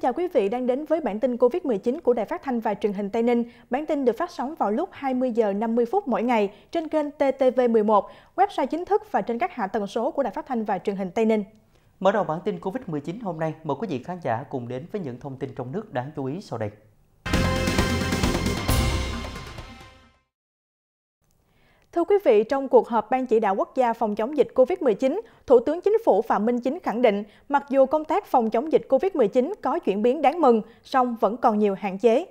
chào quý vị đang đến với bản tin COVID-19 của Đài Phát thanh và Truyền hình Tây Ninh. Bản tin được phát sóng vào lúc 20 giờ 50 phút mỗi ngày trên kênh TTV11, website chính thức và trên các hạ tần số của Đài Phát thanh và Truyền hình Tây Ninh. Mở đầu bản tin COVID-19 hôm nay, mời quý vị khán giả cùng đến với những thông tin trong nước đáng chú ý sau đây. Thưa quý vị, trong cuộc họp Ban chỉ đạo quốc gia phòng chống dịch COVID-19, Thủ tướng Chính phủ Phạm Minh Chính khẳng định, mặc dù công tác phòng chống dịch COVID-19 có chuyển biến đáng mừng, song vẫn còn nhiều hạn chế.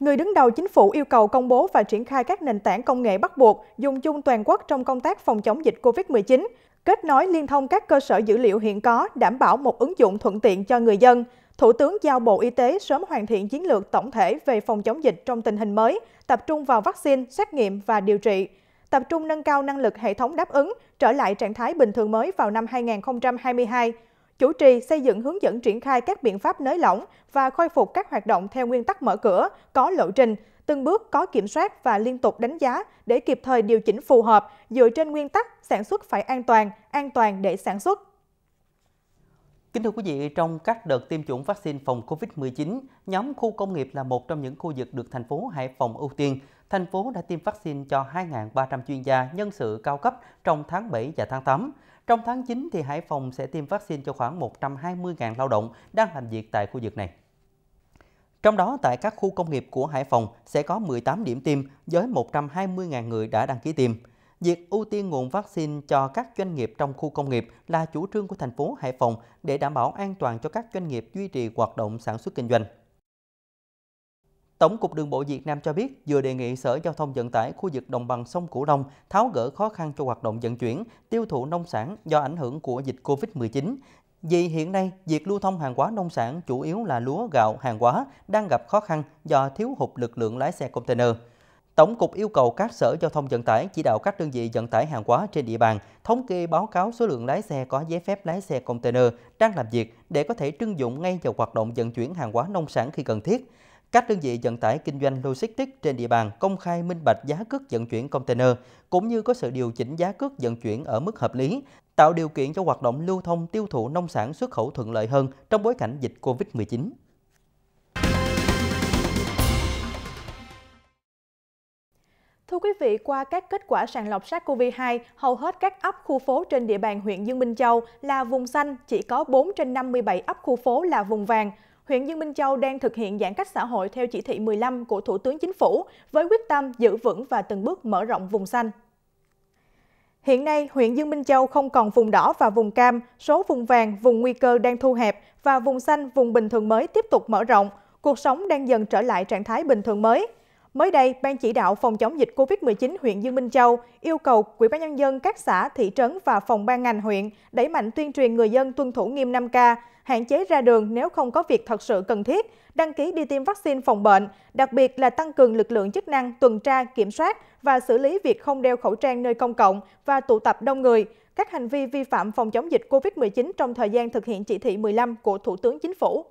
Người đứng đầu chính phủ yêu cầu công bố và triển khai các nền tảng công nghệ bắt buộc dùng chung toàn quốc trong công tác phòng chống dịch COVID-19, kết nối liên thông các cơ sở dữ liệu hiện có đảm bảo một ứng dụng thuận tiện cho người dân. Thủ tướng giao Bộ Y tế sớm hoàn thiện chiến lược tổng thể về phòng chống dịch trong tình hình mới, tập trung vào vaccine, xét nghiệm và điều trị, tập trung nâng cao năng lực hệ thống đáp ứng, trở lại trạng thái bình thường mới vào năm 2022, chủ trì xây dựng hướng dẫn triển khai các biện pháp nới lỏng và khôi phục các hoạt động theo nguyên tắc mở cửa, có lộ trình, từng bước có kiểm soát và liên tục đánh giá để kịp thời điều chỉnh phù hợp dựa trên nguyên tắc sản xuất phải an toàn, an toàn để sản xuất. Kính thưa quý vị, trong các đợt tiêm chủng vaccine phòng COVID-19, nhóm khu công nghiệp là một trong những khu vực được thành phố Hải Phòng ưu tiên. Thành phố đã tiêm vaccine cho 2.300 chuyên gia nhân sự cao cấp trong tháng 7 và tháng 8. Trong tháng 9 thì Hải Phòng sẽ tiêm vaccine cho khoảng 120.000 lao động đang làm việc tại khu vực này. Trong đó, tại các khu công nghiệp của Hải Phòng sẽ có 18 điểm tiêm với 120.000 người đã đăng ký tiêm. Việc ưu tiên nguồn vaccine cho các doanh nghiệp trong khu công nghiệp là chủ trương của thành phố Hải Phòng để đảm bảo an toàn cho các doanh nghiệp duy trì hoạt động sản xuất kinh doanh. Tổng cục Đường bộ Việt Nam cho biết vừa đề nghị Sở Giao thông Vận tải khu vực đồng bằng sông Cửu Long tháo gỡ khó khăn cho hoạt động vận chuyển, tiêu thụ nông sản do ảnh hưởng của dịch Covid-19. Vì hiện nay, việc lưu thông hàng hóa nông sản chủ yếu là lúa, gạo, hàng hóa đang gặp khó khăn do thiếu hụt lực lượng lái xe container. Tổng cục yêu cầu các sở giao thông vận tải chỉ đạo các đơn vị vận tải hàng hóa trên địa bàn thống kê báo cáo số lượng lái xe có giấy phép lái xe container đang làm việc để có thể trưng dụng ngay vào hoạt động vận chuyển hàng hóa nông sản khi cần thiết. Các đơn vị vận tải kinh doanh logistics trên địa bàn công khai minh bạch giá cước vận chuyển container cũng như có sự điều chỉnh giá cước vận chuyển ở mức hợp lý, tạo điều kiện cho hoạt động lưu thông tiêu thụ nông sản xuất khẩu thuận lợi hơn trong bối cảnh dịch Covid-19. Thưa quý vị, qua các kết quả sàng lọc SARS-CoV-2, hầu hết các ấp khu phố trên địa bàn huyện Dương Minh Châu là vùng xanh, chỉ có 4 trên 57 ấp khu phố là vùng vàng. Huyện Dương Minh Châu đang thực hiện giãn cách xã hội theo chỉ thị 15 của Thủ tướng Chính phủ với quyết tâm giữ vững và từng bước mở rộng vùng xanh. Hiện nay, huyện Dương Minh Châu không còn vùng đỏ và vùng cam, số vùng vàng, vùng nguy cơ đang thu hẹp và vùng xanh, vùng bình thường mới tiếp tục mở rộng. Cuộc sống đang dần trở lại trạng thái bình thường mới. Mới đây, Ban chỉ đạo phòng chống dịch COVID-19 huyện Dương Minh Châu yêu cầu Quỹ ban nhân dân các xã, thị trấn và phòng ban ngành huyện đẩy mạnh tuyên truyền người dân tuân thủ nghiêm 5K, hạn chế ra đường nếu không có việc thật sự cần thiết, đăng ký đi tiêm vaccine phòng bệnh, đặc biệt là tăng cường lực lượng chức năng tuần tra, kiểm soát và xử lý việc không đeo khẩu trang nơi công cộng và tụ tập đông người, các hành vi vi phạm phòng chống dịch COVID-19 trong thời gian thực hiện chỉ thị 15 của Thủ tướng Chính phủ.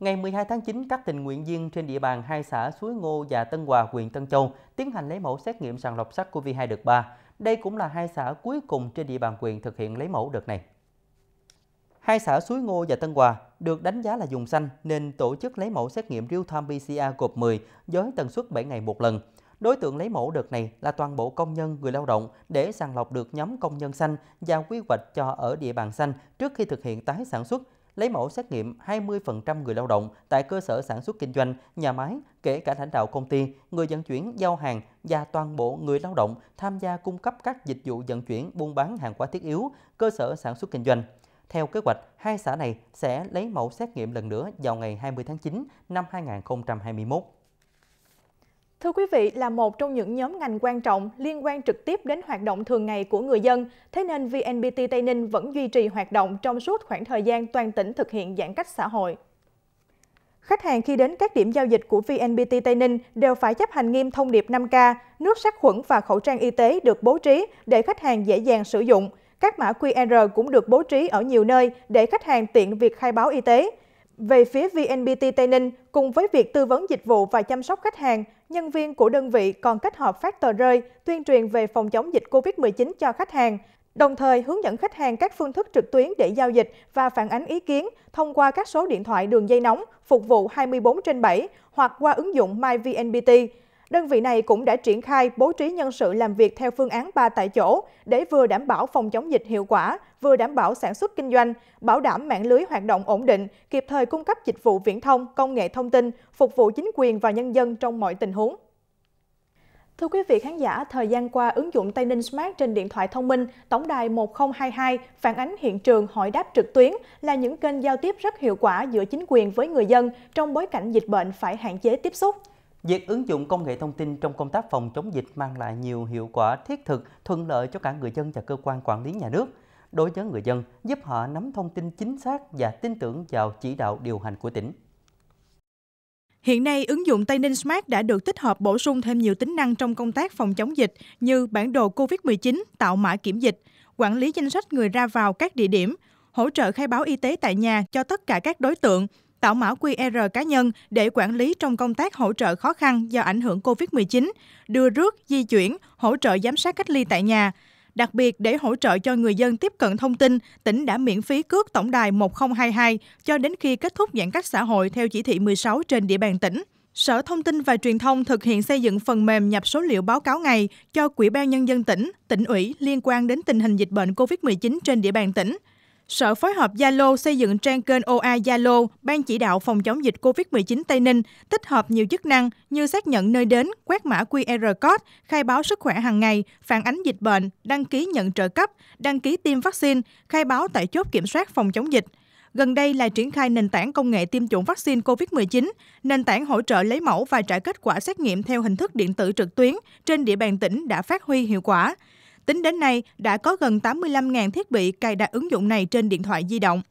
Ngày 12 tháng 9, các tình nguyện viên trên địa bàn hai xã Suối Ngô và Tân Hòa, huyện Tân Châu tiến hành lấy mẫu xét nghiệm sàng lọc SARS-CoV-2 đợt 3. Đây cũng là hai xã cuối cùng trên địa bàn huyện thực hiện lấy mẫu đợt này. Hai xã Suối Ngô và Tân Hòa được đánh giá là dùng xanh nên tổ chức lấy mẫu xét nghiệm real-time PCR gộp 10 với tần suất 7 ngày một lần. Đối tượng lấy mẫu đợt này là toàn bộ công nhân, người lao động để sàng lọc được nhóm công nhân xanh và quy hoạch cho ở địa bàn xanh trước khi thực hiện tái sản xuất lấy mẫu xét nghiệm 20% người lao động tại cơ sở sản xuất kinh doanh, nhà máy, kể cả lãnh đạo công ty, người vận chuyển, giao hàng và toàn bộ người lao động tham gia cung cấp các dịch vụ vận chuyển, buôn bán hàng hóa thiết yếu, cơ sở sản xuất kinh doanh. Theo kế hoạch, hai xã này sẽ lấy mẫu xét nghiệm lần nữa vào ngày 20 tháng 9 năm 2021. Thưa quý vị, là một trong những nhóm ngành quan trọng liên quan trực tiếp đến hoạt động thường ngày của người dân, thế nên VNPT Tây Ninh vẫn duy trì hoạt động trong suốt khoảng thời gian toàn tỉnh thực hiện giãn cách xã hội. Khách hàng khi đến các điểm giao dịch của VNPT Tây Ninh đều phải chấp hành nghiêm thông điệp 5K, nước sát khuẩn và khẩu trang y tế được bố trí để khách hàng dễ dàng sử dụng. Các mã QR cũng được bố trí ở nhiều nơi để khách hàng tiện việc khai báo y tế. Về phía VNPT Tây Ninh, cùng với việc tư vấn dịch vụ và chăm sóc khách hàng, nhân viên của đơn vị còn kết hợp phát tờ rơi tuyên truyền về phòng chống dịch COVID-19 cho khách hàng, đồng thời hướng dẫn khách hàng các phương thức trực tuyến để giao dịch và phản ánh ý kiến thông qua các số điện thoại đường dây nóng phục vụ 24 trên 7 hoặc qua ứng dụng MyVNPT. Đơn vị này cũng đã triển khai bố trí nhân sự làm việc theo phương án 3 tại chỗ để vừa đảm bảo phòng chống dịch hiệu quả, vừa đảm bảo sản xuất kinh doanh, bảo đảm mạng lưới hoạt động ổn định, kịp thời cung cấp dịch vụ viễn thông, công nghệ thông tin, phục vụ chính quyền và nhân dân trong mọi tình huống. Thưa quý vị khán giả, thời gian qua, ứng dụng Tây Ninh Smart trên điện thoại thông minh, tổng đài 1022 phản ánh hiện trường hỏi đáp trực tuyến là những kênh giao tiếp rất hiệu quả giữa chính quyền với người dân trong bối cảnh dịch bệnh phải hạn chế tiếp xúc. Việc ứng dụng công nghệ thông tin trong công tác phòng chống dịch mang lại nhiều hiệu quả thiết thực, thuận lợi cho cả người dân và cơ quan quản lý nhà nước. Đối với người dân, giúp họ nắm thông tin chính xác và tin tưởng vào chỉ đạo điều hành của tỉnh. Hiện nay, ứng dụng Tây Ninh Smart đã được tích hợp bổ sung thêm nhiều tính năng trong công tác phòng chống dịch như bản đồ COVID-19, tạo mã kiểm dịch, quản lý danh sách người ra vào các địa điểm, hỗ trợ khai báo y tế tại nhà cho tất cả các đối tượng, tạo mã QR cá nhân để quản lý trong công tác hỗ trợ khó khăn do ảnh hưởng COVID-19, đưa rước, di chuyển, hỗ trợ giám sát cách ly tại nhà. Đặc biệt, để hỗ trợ cho người dân tiếp cận thông tin, tỉnh đã miễn phí cước tổng đài 1022 cho đến khi kết thúc giãn cách xã hội theo chỉ thị 16 trên địa bàn tỉnh. Sở Thông tin và Truyền thông thực hiện xây dựng phần mềm nhập số liệu báo cáo ngày cho Quỹ ban Nhân dân tỉnh, tỉnh ủy liên quan đến tình hình dịch bệnh COVID-19 trên địa bàn tỉnh. Sở phối hợp Zalo xây dựng trang kênh OA Zalo, Ban chỉ đạo phòng chống dịch COVID-19 Tây Ninh tích hợp nhiều chức năng như xác nhận nơi đến, quét mã QR code, khai báo sức khỏe hàng ngày, phản ánh dịch bệnh, đăng ký nhận trợ cấp, đăng ký tiêm vaccine, khai báo tại chốt kiểm soát phòng chống dịch. Gần đây là triển khai nền tảng công nghệ tiêm chủng vaccine COVID-19, nền tảng hỗ trợ lấy mẫu và trả kết quả xét nghiệm theo hình thức điện tử trực tuyến trên địa bàn tỉnh đã phát huy hiệu quả. Tính đến nay, đã có gần 85.000 thiết bị cài đặt ứng dụng này trên điện thoại di động.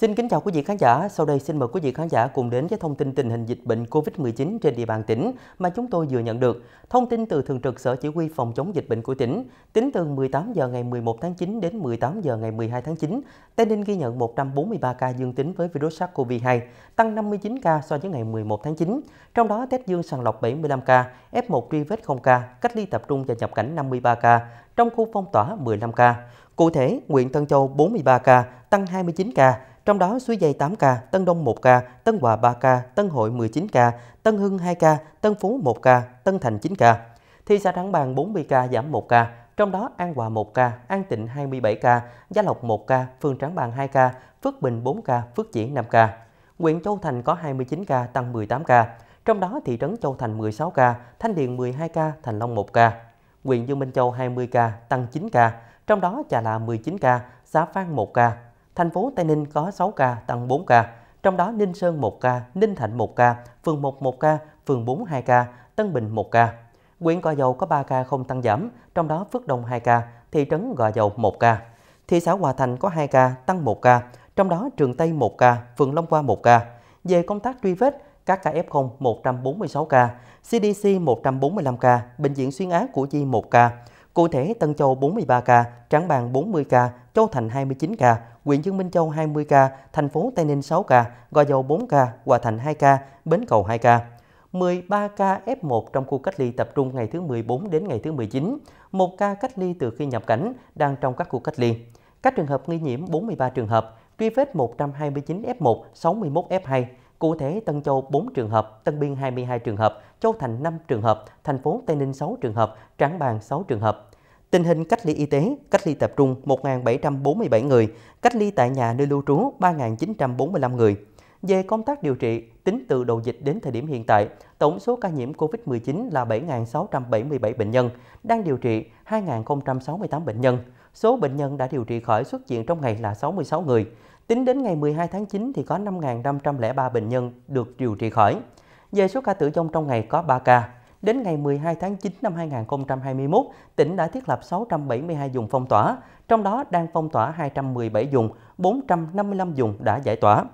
Xin kính chào quý vị khán giả. Sau đây xin mời quý vị khán giả cùng đến với thông tin tình hình dịch bệnh COVID-19 trên địa bàn tỉnh mà chúng tôi vừa nhận được. Thông tin từ Thường trực Sở Chỉ huy Phòng chống dịch bệnh của tỉnh, tính từ 18 giờ ngày 11 tháng 9 đến 18 giờ ngày 12 tháng 9, Tây Ninh ghi nhận 143 ca dương tính với virus SARS-CoV-2, tăng 59 ca so với ngày 11 tháng 9. Trong đó, test dương sàng lọc 75 ca, F1 truy vết 0 ca, cách ly tập trung và nhập cảnh 53 ca, trong khu phong tỏa 15 ca. Cụ thể, huyện Tân Châu 43 ca, tăng 29 ca, trong đó Suối Dây 8 ca, Tân Đông 1 ca, Tân Hòa 3 ca, Tân Hội 19 ca, Tân Hưng 2 ca, Tân Phú 1 ca, Tân Thành 9 ca. Thị xã Trảng Bàng 40 ca giảm 1 ca, trong đó An Hòa 1 ca, An Tịnh 27 ca, Gia Lộc 1 ca, Phường Trảng Bàng 2 ca, Phước Bình 4 ca, Phước Diễn 5 ca. Huyện Châu Thành có 29 ca, tăng 18 ca. Trong đó thị trấn Châu Thành 16 ca, Thanh Điền 12 ca, Thành Long 1 ca huyện Dương Minh Châu 20 ca, tăng 9 ca, trong đó Chà Là 19 ca, Giá Phan 1 ca. Thành phố Tây Ninh có 6 ca, tăng 4 ca, trong đó Ninh Sơn 1 ca, Ninh Thạnh 1 ca, phường 1 1 ca, phường 4 2 ca, Tân Bình 1 ca. Quyện Gò Dầu có 3 ca không tăng giảm, trong đó Phước Đông 2 ca, thị trấn Gò Dầu 1 ca. Thị xã Hòa Thành có 2 ca, tăng 1 ca, trong đó Trường Tây 1 ca, phường Long Hoa 1 ca. Về công tác truy vết, các ca F0 146 ca, CDC 145 ca, Bệnh viện Xuyên Á Củ Chi 1 ca. Cụ thể Tân Châu 43 ca, trắng bàn 40 ca, Châu Thành 29 ca, huyện Dương Minh Châu 20 ca, thành phố Tây Ninh 6 ca, Gò Dầu 4 ca, Hòa Thành 2 ca, Bến Cầu 2 ca. 13 ca F1 trong khu cách ly tập trung ngày thứ 14 đến ngày thứ 19, một ca cách ly từ khi nhập cảnh đang trong các khu cách ly. Các trường hợp nghi nhiễm 43 trường hợp, truy vết 129 F1, 61 F2, Cụ thể, Tân Châu 4 trường hợp, Tân Biên 22 trường hợp, Châu Thành 5 trường hợp, thành phố Tây Ninh 6 trường hợp, Trảng Bàng 6 trường hợp. Tình hình cách ly y tế, cách ly tập trung 1.747 người, cách ly tại nhà nơi lưu trú 3.945 người. Về công tác điều trị, tính từ đầu dịch đến thời điểm hiện tại, tổng số ca nhiễm COVID-19 là 7.677 bệnh nhân, đang điều trị 2.068 bệnh nhân. Số bệnh nhân đã điều trị khỏi xuất viện trong ngày là 66 người. Tính đến ngày 12 tháng 9 thì có 5.503 bệnh nhân được điều trị khỏi. Về số ca tử vong trong ngày có 3 ca. Đến ngày 12 tháng 9 năm 2021, tỉnh đã thiết lập 672 dùng phong tỏa, trong đó đang phong tỏa 217 dùng, 455 dùng đã giải tỏa.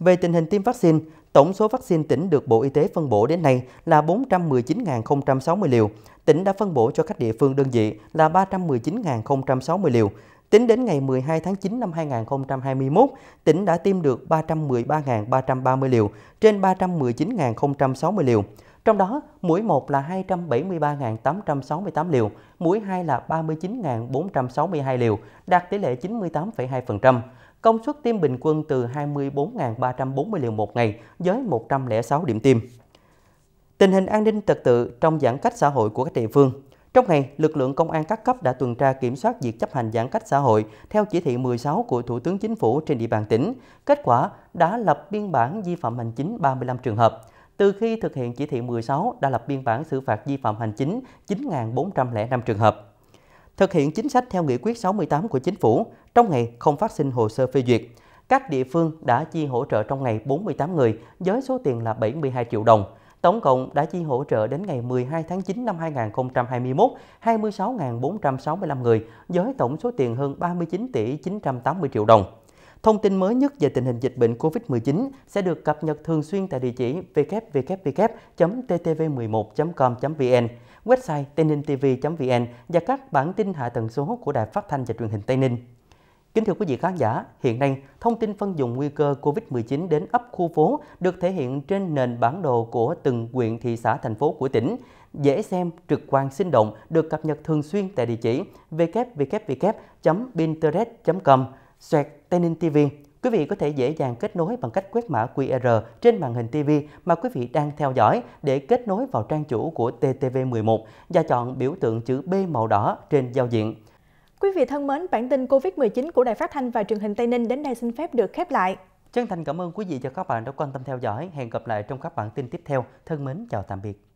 Về tình hình tiêm vaccine, tổng số vaccine tỉnh được Bộ Y tế phân bổ đến nay là 419.060 liều. Tỉnh đã phân bổ cho các địa phương đơn vị là 319.060 liều, Tính đến ngày 12 tháng 9 năm 2021, tỉnh đã tiêm được 313.330 liều trên 319.060 liều. Trong đó, mũi 1 là 273.868 liều, mũi 2 là 39.462 liều, đạt tỷ lệ 98,2%. Công suất tiêm bình quân từ 24.340 liều một ngày với 106 điểm tiêm. Tình hình an ninh trật tự trong giãn cách xã hội của các địa phương – trong ngày, lực lượng công an các cấp đã tuần tra kiểm soát việc chấp hành giãn cách xã hội theo chỉ thị 16 của Thủ tướng Chính phủ trên địa bàn tỉnh. Kết quả đã lập biên bản vi phạm hành chính 35 trường hợp. Từ khi thực hiện chỉ thị 16 đã lập biên bản xử phạt vi phạm hành chính 9.405 trường hợp. Thực hiện chính sách theo nghị quyết 68 của Chính phủ, trong ngày không phát sinh hồ sơ phê duyệt. Các địa phương đã chi hỗ trợ trong ngày 48 người với số tiền là 72 triệu đồng. Tổng cộng đã chi hỗ trợ đến ngày 12 tháng 9 năm 2021 26.465 người với tổng số tiền hơn 39 tỷ 980 triệu đồng. Thông tin mới nhất về tình hình dịch bệnh COVID-19 sẽ được cập nhật thường xuyên tại địa chỉ www.ttv11.com.vn, website Ninh tv vn và các bản tin hạ tần số của Đài Phát thanh và Truyền hình Tây Ninh. Kính thưa quý vị khán giả, hiện nay thông tin phân dùng nguy cơ COVID-19 đến ấp khu phố được thể hiện trên nền bản đồ của từng huyện thị xã thành phố của tỉnh, dễ xem, trực quan sinh động, được cập nhật thường xuyên tại địa chỉ www.pinterest.com xoẹt Tây Ninh TV. Quý vị có thể dễ dàng kết nối bằng cách quét mã QR trên màn hình TV mà quý vị đang theo dõi để kết nối vào trang chủ của TTV11 và chọn biểu tượng chữ B màu đỏ trên giao diện. Quý vị thân mến, bản tin COVID-19 của Đài Phát Thanh và Truyền hình Tây Ninh đến đây xin phép được khép lại. Chân thành cảm ơn quý vị và các bạn đã quan tâm theo dõi. Hẹn gặp lại trong các bản tin tiếp theo. Thân mến, chào tạm biệt.